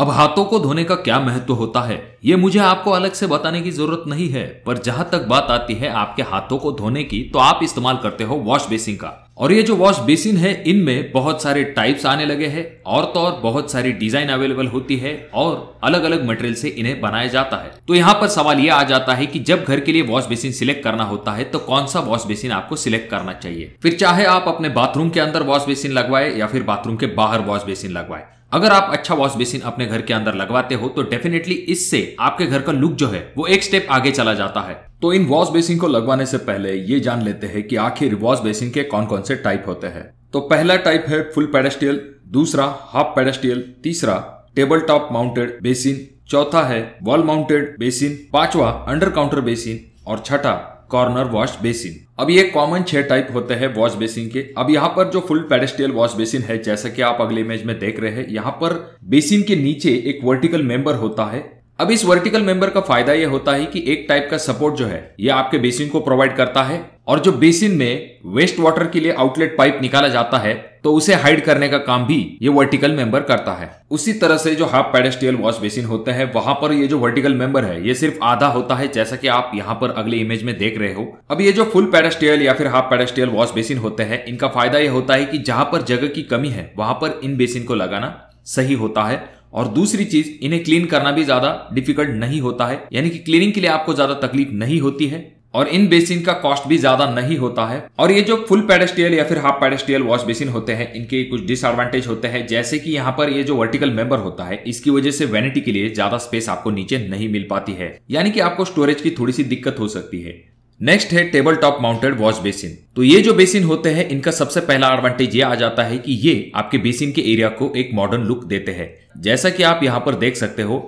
अब हाथों को धोने का क्या महत्व होता है ये मुझे आपको अलग से बताने की जरूरत नहीं है पर जहां तक बात आती है आपके हाथों को धोने की तो आप इस्तेमाल करते हो वॉश बेसिन का और ये जो वॉश बेसिन है इनमें बहुत सारे टाइप्स आने लगे हैं और तो और बहुत सारी डिजाइन अवेलेबल होती है और अलग अलग मटेरियल से इन्हें बनाया जाता है तो यहाँ पर सवाल ये आ जाता है कि जब घर के लिए वॉश बेसिन सिलेक्ट करना होता है तो कौन सा वॉश बेसिन आपको सिलेक्ट करना चाहिए फिर चाहे आप अपने बाथरूम के अंदर वॉश बेसिन लगवाए या फिर बाथरूम के बाहर वॉश बेसिन लगवाए अगर आप अच्छा वॉश बेसिन अपने घर के अंदर लगवाते हो तो डेफिनेटली इससे आपके घर का लुक जो है वो एक स्टेप आगे चला जाता है तो इन वॉश बेसिन को लगवाने से पहले ये जान लेते हैं कि आखिर वॉश बेसिन के कौन कौन से टाइप होते हैं तो पहला टाइप है फुल पेडेस्टियल दूसरा हाफ पेडेस्टियल तीसरा टेबल टॉप माउंटेड बेसिन चौथा है वॉल माउंटेड बेसिन पांचवा अंडर काउंटर बेसिन और छठा कॉर्नर वॉश बेसिन अब ये कॉमन छह टाइप होते हैं वॉश बेसिन के अब यहाँ पर जो फुल पेडेस्टियल वॉश बेसिन है जैसा कि आप अगले इमेज में देख रहे हैं यहाँ पर बेसिन के नीचे एक वर्टिकल मेंबर होता है अब इस वर्टिकल मेंबर का फायदा यह होता है कि एक टाइप का सपोर्ट जो है यह आपके बेसिन को प्रोवाइड करता है और जो बेसिन में वेस्ट वाटर के लिए आउटलेट पाइप निकाला जाता है तो उसे हाइड करने का काम भी ये वर्टिकल मेंबर करता है उसी तरह से जो हाफ पेडेस्टियल वॉश बेसिन होते हैं वहां पर ये जो वर्टिकल मेंबर है ये सिर्फ आधा होता है जैसा कि आप यहाँ पर अगले इमेज में देख रहे हो अब ये जो फुल पेडेस्टियल या फिर हाफ पेडेस्टियल वॉश बेसिन होते हैं इनका फायदा ये होता है कि जहां पर जगह की कमी है वहां पर इन बेसिन को लगाना सही होता है और दूसरी चीज इन्हें क्लीन करना भी ज्यादा डिफिकल्ट नहीं होता है यानी कि क्लीनिंग के लिए आपको ज्यादा तकलीफ नहीं होती है और इन बेसिन का कॉस्ट भी ज्यादा नहीं होता है और ये जो फुल पेडेस्टियल या फिर हाफ पेडेस्टियल वॉश बेसिन होते हैं इनके कुछ डिसएडवांटेज होते हैं जैसे कि यहाँ पर ये जो वर्टिकल मेंबर होता है इसकी वजह से वेनिटी के लिए ज्यादा स्पेस आपको नीचे नहीं मिल पाती है यानी कि आपको स्टोरेज की थोड़ी सी दिक्कत हो सकती है नेक्स्ट है table top mounted wash basin तो ये जो बेसिन होते हैं इनका सबसे पहला एडवांटेज ये आ जाता है कि ये आपके बेसिन के एरिया को एक मॉडर्न लुक देते हैं जैसा कि आप यहाँ पर देख सकते हो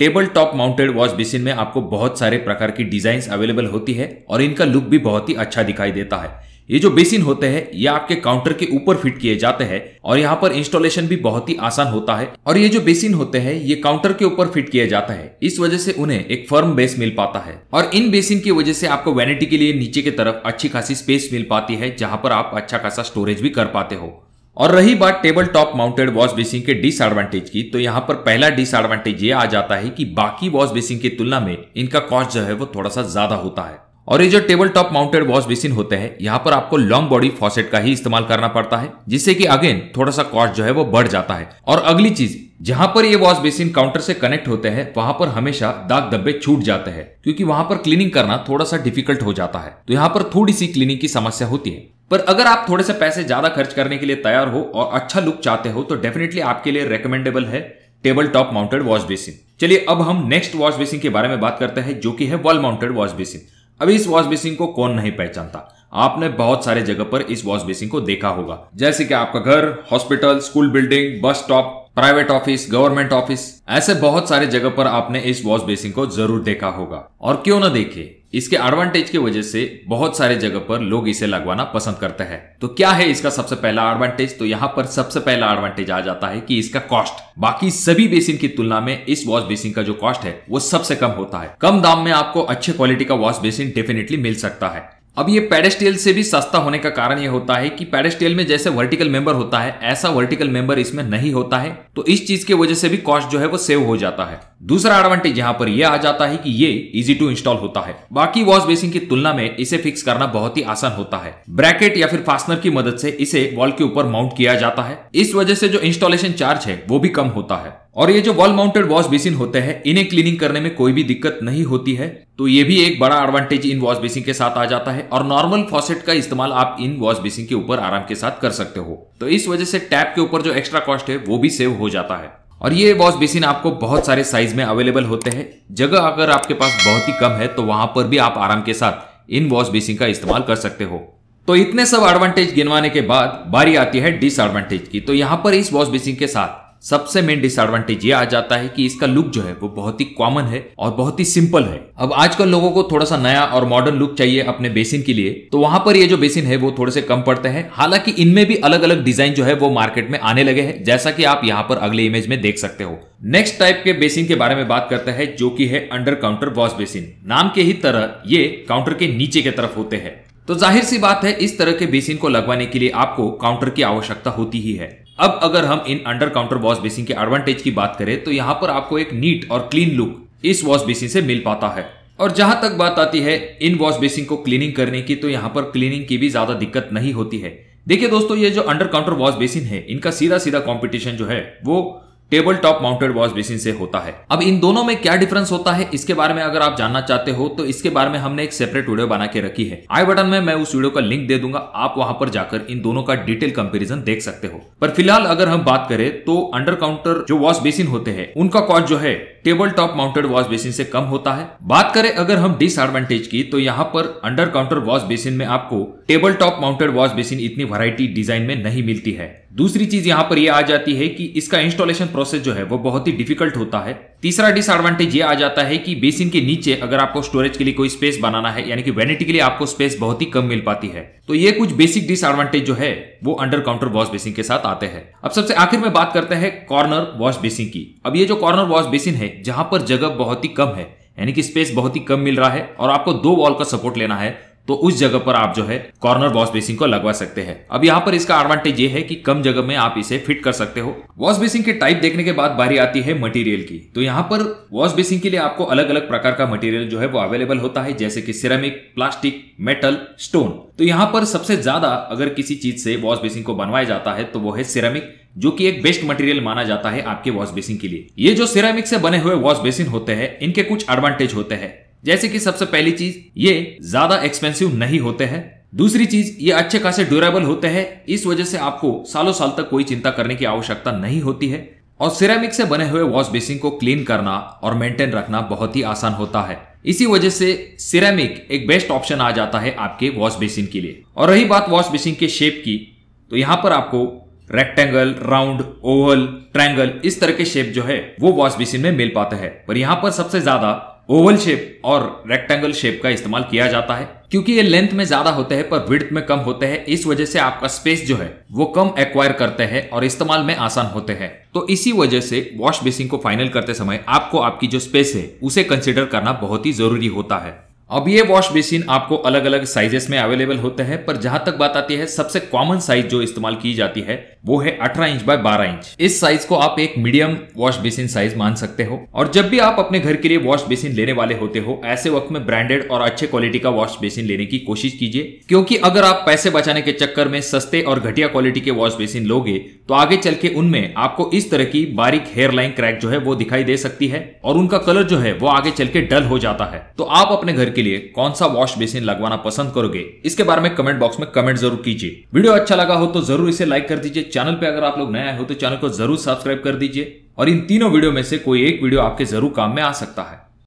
table top mounted wash basin में आपको बहुत सारे प्रकार की डिजाइन अवेलेबल होती है और इनका लुक भी बहुत ही अच्छा दिखाई देता है ये जो बेसिन होते हैं ये आपके काउंटर के ऊपर फिट किए जाते हैं और यहाँ पर इंस्टॉलेशन भी बहुत ही आसान होता है और ये जो बेसिन होते हैं ये काउंटर के ऊपर फिट किया जाता है इस वजह से उन्हें एक फर्म बेस मिल पाता है और इन बेसिन की वजह से आपको वैनिटी के लिए नीचे की तरफ अच्छी खासी स्पेस मिल पाती है जहां पर आप अच्छा खासा स्टोरेज भी कर पाते हो और रही बात table top mounted wash basin के डिसएडवांटेज की तो यहां पर पहला डिसएडवांटेज ये आ जाता है कि बाकी वॉश बेसिन की तुलना में इनका कॉस्ट जो है वो थोड़ा सा ज्यादा होता है और ये जो table top mounted wash basin होते हैं यहाँ पर आपको लॉन्ग बॉडी फॉसेट का ही इस्तेमाल करना पड़ता है जिससे कि अगेन थोड़ा सा कॉस्ट जो है वो बढ़ जाता है और अगली चीज जहां पर ये वॉश बेसिन काउंटर से कनेक्ट होते हैं वहां पर हमेशा दाग धब्बे छूट जाते हैं क्योंकि वहां पर क्लीनिंग करना थोड़ा सा डिफिकल्ट हो जाता है तो यहाँ पर थोड़ी सी क्लीनिंग की समस्या होती है पर अगर आप थोड़े से पैसे ज्यादा खर्च करने के लिए तैयार हो और अच्छा लुक चाहते हो तो डेफिनेटली आपके लिए रेकमेंडेबल है table top mounted wash basin चलिए अब हम नेक्स्ट वॉश बेसिन के बारे में बात करते हैं जो कि है वॉल माउंटेड वॉश बेसिन अभी इस वॉश बेसिन को कौन नहीं पहचानता आपने बहुत सारे जगह पर इस वॉश बेसिन को देखा होगा जैसे कि आपका घर hospital school building bus stop private office government office ऐसे बहुत सारे जगह पर आपने इस वॉश बेसिन को जरूर देखा होगा और क्यों ना देखे इसके एडवांटेज की वजह से बहुत सारे जगह पर लोग इसे लगवाना पसंद करते हैं तो क्या है इसका सबसे पहला एडवांटेज तो यहाँ पर सबसे पहला एडवांटेज आ जाता है कि इसका कॉस्ट बाकी सभी बेसिन की तुलना में इस वॉश बेसिन का जो कॉस्ट है वो सबसे कम होता है कम दाम में आपको अच्छे क्वालिटी का वॉश बेसिन डेफिनेटली मिल सकता है अब ये पेडेस्टेल से भी सस्ता होने का कारण ये होता है कि पेडेस्टेल में जैसे वर्टिकल मेंबर होता है ऐसा वर्टिकल मेंबर इसमें नहीं होता है तो इस चीज की वजह से भी कॉस्ट जो है वो सेव हो जाता है दूसरा एडवांटेज यहाँ पर यह आ जाता है कि ये इजी टू इंस्टॉल होता है बाकी वॉश बेसिन की तुलना में इसे फिक्स करना बहुत ही आसान होता है ब्रैकेट या फिर फास्टनर की मदद से इसे वॉल के ऊपर माउंट किया जाता है इस वजह से जो इंस्टॉलेशन चार्ज है वो भी कम होता है और ये जो वॉल माउंटेड वॉश बेसिन होते हैं इन्हें क्लीनिंग करने में कोई भी दिक्कत नहीं होती है तो ये भी एक बड़ा एडवांटेज इन वॉश बेसिन के साथ आ जाता है और नॉर्मल फॉसेट का इस्तेमाल आप इन वॉश बेसिन के ऊपर आराम के साथ कर सकते हो तो इस वजह से टैप के ऊपर जो एक्स्ट्रा कॉस्ट है वो भी सेव हो जाता है और ये वॉश बेसिन आपको बहुत सारे साइज में अवेलेबल होते हैं जगह अगर आपके पास बहुत ही कम है तो वहां पर भी आप आराम के साथ इन वॉश बेसिन का इस्तेमाल कर सकते हो तो इतने सब एडवांटेज गिनवाने के बाद बारी आती है डिसएडवांटेज की तो यहाँ पर इस वॉश बेसिन के साथ सबसे मेन डिसएडवांटेज ये आ जाता है कि इसका लुक जो है वो बहुत ही कॉमन है और बहुत ही सिंपल है अब आजकल लोगों को थोड़ा सा नया और मॉडर्न लुक चाहिए अपने बेसिन के लिए तो वहां पर ये जो बेसिन है वो थोड़े से कम पड़ते हैं हालांकि इनमें भी अलग अलग डिजाइन जो है वो मार्केट में आने लगे हैं जैसा कि आप यहाँ पर अगले इमेज में देख सकते हो नेक्स्ट टाइप के बेसिन के बारे में बात करते हैं जो की है अंडर काउंटर वॉश बेसिन नाम के ही तरह ये काउंटर के नीचे की तरफ होते हैं तो जाहिर सी बात है इस तरह के बेसिन को लगवाने के लिए आपको काउंटर की आवश्यकता होती ही है अब अगर हम इन अंडर काउंटर वॉश बेसिन के एडवांटेज की बात करें तो यहाँ पर आपको एक नीट और क्लीन लुक इस वॉश बेसिन से मिल पाता है और जहां तक बात आती है इन वॉश बेसिन को क्लीनिंग करने की तो यहाँ पर क्लीनिंग की भी ज्यादा दिक्कत नहीं होती है देखिए दोस्तों ये जो अंडर काउंटर वॉश बेसिन है इनका सीधा सीधा कॉम्पिटिशन जो है वो table top mounted wash basin से होता है अब इन दोनों में क्या डिफरेंस होता है इसके बारे में अगर आप जानना चाहते हो तो इसके बारे में हमने एक सेपरेट वीडियो बना के रखी है आई बटन में मैं उस वीडियो का लिंक दे दूंगा आप वहां पर जाकर इन दोनों का डिटेल कंपेरिजन देख सकते हो पर फिलहाल अगर हम बात करें तो अंडर काउंटर जो वॉश बेसिन होते हैं उनका कॉस्ट जो है table top mounted wash basin से कम होता है बात करें अगर हम डिसएडवांटेज की तो यहाँ पर अंडर काउंटर वॉश बेसिन में आपको table top mounted wash basin इतनी वैरायटी डिजाइन में नहीं मिलती है दूसरी चीज यहाँ पर यह आ जाती है कि इसका इंस्टॉलेशन प्रोसेस जो है वो बहुत ही डिफिकल्ट होता है तीसरा डिसएडवांटेज ये आ जाता है कि बेसिन के नीचे अगर आपको स्टोरेज के लिए कोई स्पेस बनाना है यानी कि वेनिटी के लिए आपको स्पेस बहुत ही कम मिल पाती है तो ये कुछ बेसिक डिसएडवांटेज जो है वो अंडर काउंटर वॉश बेसिन के साथ आते हैं अब सबसे आखिर में बात करते हैं कॉर्नर वॉश बेसिन की अब ये जो कॉर्नर वॉश बेसिन है जहां पर जगह बहुत ही कम है यानी कि स्पेस बहुत ही कम मिल रहा है और आपको दो वॉल का सपोर्ट लेना है तो उस जगह पर आप जो है कॉर्नर वॉश बेसिंग को लगवा सकते हैं अब यहाँ पर इसका एडवांटेज ये है कि कम जगह में आप इसे फिट कर सकते हो वॉश बेसिंग के टाइप देखने के बाद बारी आती है मटेरियल की तो यहाँ पर वॉश बेसिंग के लिए आपको अलग अलग प्रकार का मटेरियल जो है वो अवेलेबल होता है जैसे कि सिरेमिक प्लास्टिक मेटल स्टोन तो यहाँ पर सबसे ज्यादा अगर किसी चीज से वॉश बेसिंग को बनवाया जाता है तो वो है सिरेमिक जो कि एक बेस्ट मटेरियल माना जाता है आपके वॉश बेसिन के लिए ये जो सिरेमिक से बने हुए वॉश बेसिन होते हैं इनके कुछ एडवांटेज होते हैं जैसे कि सबसे पहली चीज ये ज्यादा एक्सपेंसिव नहीं होते हैं दूसरी चीज ये अच्छे खासे ड्यूरेबल होते हैं इस वजह से आपको सालों साल तक कोई चिंता करने की आवश्यकता नहीं होती है और सिरेमिक से बने हुए वॉश बेसिन को क्लीन करना और मेंटेन रखना बहुत ही आसान होता है इसी वजह से सिरेमिक एक बेस्ट ऑप्शन आ जाता है आपके वॉश बेसिन के लिए और रही बात वॉश बेसिन के शेप की तो यहाँ पर आपको रेक्टेंगल राउंड ओवल ट्रायंगल इस तरह के शेप जो है वो वॉश बेसिन में मिल पाते हैं पर यहाँ पर सबसे ज्यादा ओवल शेप और रेक्टेंगल शेप का इस्तेमाल किया जाता है क्योंकि ये लेंथ में ज्यादा होते हैं पर विड्थ में कम होते हैं इस वजह से आपका स्पेस जो है वो कम एक्वायर करते हैं और इस्तेमाल में आसान होते हैं तो इसी वजह से वॉश बेसिन को फाइनल करते समय आपको आपकी जो स्पेस है उसे कंसिडर करना बहुत ही जरूरी होता है अब ये वॉश बेसिन आपको अलग अलग साइजेस में अवेलेबल होते हैं पर जहां तक बात आती है सबसे कॉमन साइज जो इस्तेमाल की जाती है वो है 18 इंच बाय 12 इंच इस साइज को आप एक मीडियम वॉश बेसिन साइज मान सकते हो और जब भी आप अपने घर के लिए वॉश बेसिन लेने वाले होते हो ऐसे वक्त में ब्रांडेड और अच्छे क्वालिटी का वॉश बेसिन लेने की कोशिश कीजिए क्योंकि अगर आप पैसे बचाने के चक्कर में सस्ते और घटिया क्वालिटी के वॉश बेसिन लोगे तो आगे चल के उनमें आपको इस तरह की बारीक हेयर लाइन क्रैक जो है वो दिखाई दे सकती है और उनका कलर जो है वो आगे चल के डल हो जाता है तो आप अपने घर के लिए कौन सा वॉश बेसिन लगवाना पसंद करोगे इसके बारे में कमेंट बॉक्स में कमेंट जरूर कीजिए वीडियो अच्छा लगा हो तो जरूर इसे लाइक कर दीजिए चैनल पे अगर आप लोग नया हो तो चैनल को जरूर सब्सक्राइब कर दीजिए और इन तीनों वीडियो में से कोई एक वीडियो आपके जरूर काम में आ सकता है